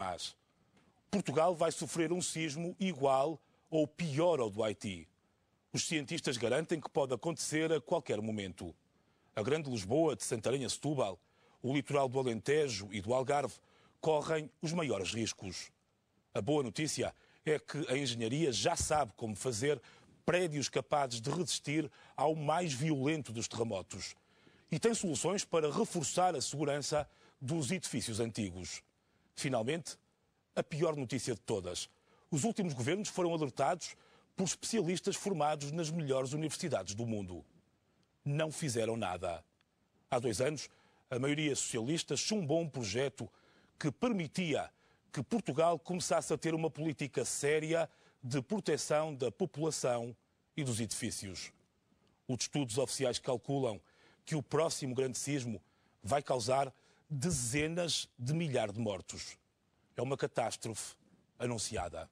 Mas Portugal vai sofrer um sismo igual ou pior ao do Haiti. Os cientistas garantem que pode acontecer a qualquer momento. A Grande Lisboa, de Santarém a Setúbal, o litoral do Alentejo e do Algarve correm os maiores riscos. A boa notícia é que a engenharia já sabe como fazer prédios capazes de resistir ao mais violento dos terremotos e tem soluções para reforçar a segurança dos edifícios antigos. Finalmente, a pior notícia de todas. Os últimos governos foram alertados por especialistas formados nas melhores universidades do mundo. Não fizeram nada. Há dois anos, a maioria socialista chumbou um projeto que permitia que Portugal começasse a ter uma política séria de proteção da população e dos edifícios. Os estudos oficiais calculam que o próximo grande sismo vai causar dezenas de milhares de mortos. É uma catástrofe anunciada.